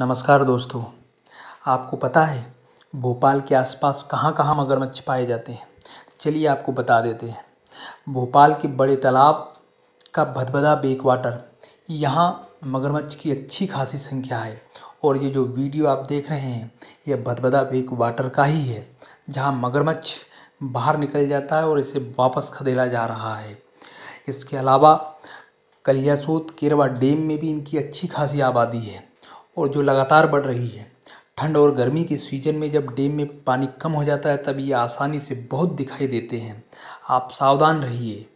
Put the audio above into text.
नमस्कार दोस्तों आपको पता है भोपाल के आसपास कहाँ कहाँ मगरमच्छ पाए जाते हैं चलिए आपको बता देते हैं भोपाल के बड़े तालाब का भदभदा बेक वाटर यहाँ मगरमच्छ की अच्छी खासी संख्या है और ये जो वीडियो आप देख रहे हैं यह भदभदा बेक वाटर का ही है जहाँ मगरमच्छ बाहर निकल जाता है और इसे वापस खदेला जा रहा है इसके अलावा कलियासोत केरवा डैम में भी इनकी अच्छी खासी आबादी है और जो लगातार बढ़ रही है ठंड और गर्मी के सीजन में जब डैम में पानी कम हो जाता है तब ये आसानी से बहुत दिखाई देते हैं आप सावधान रहिए